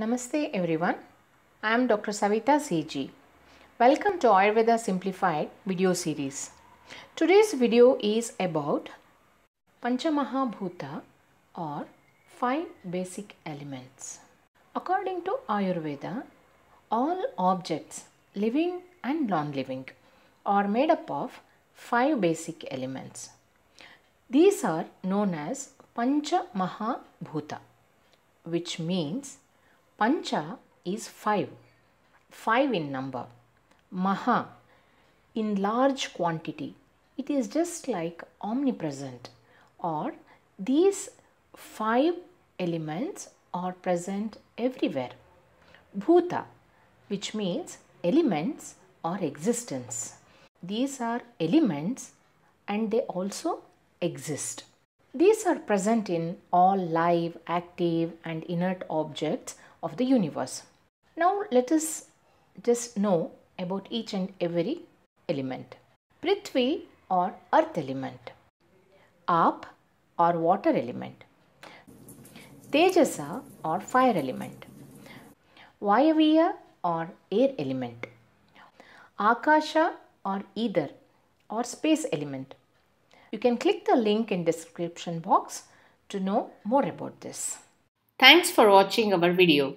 Namaste everyone. I am Dr. Savita CG. Welcome to Ayurveda Simplified video series. Today's video is about Panchamahabhuta or five basic elements. According to Ayurveda, all objects, living and non-living, are made up of five basic elements. These are known as Panchamahabhuta, which means Pancha is 5, 5 in number. Maha in large quantity. It is just like omnipresent or these 5 elements are present everywhere. Bhuta which means elements or existence. These are elements and they also exist. These are present in all live, active and inert objects of the universe. Now let us just know about each and every element. Prithvi or earth element. Aap or water element. Tejasa or fire element. Vayaviya or air element. Akasha or ether or space element. You can click the link in description box to know more about this. Thanks for watching our video.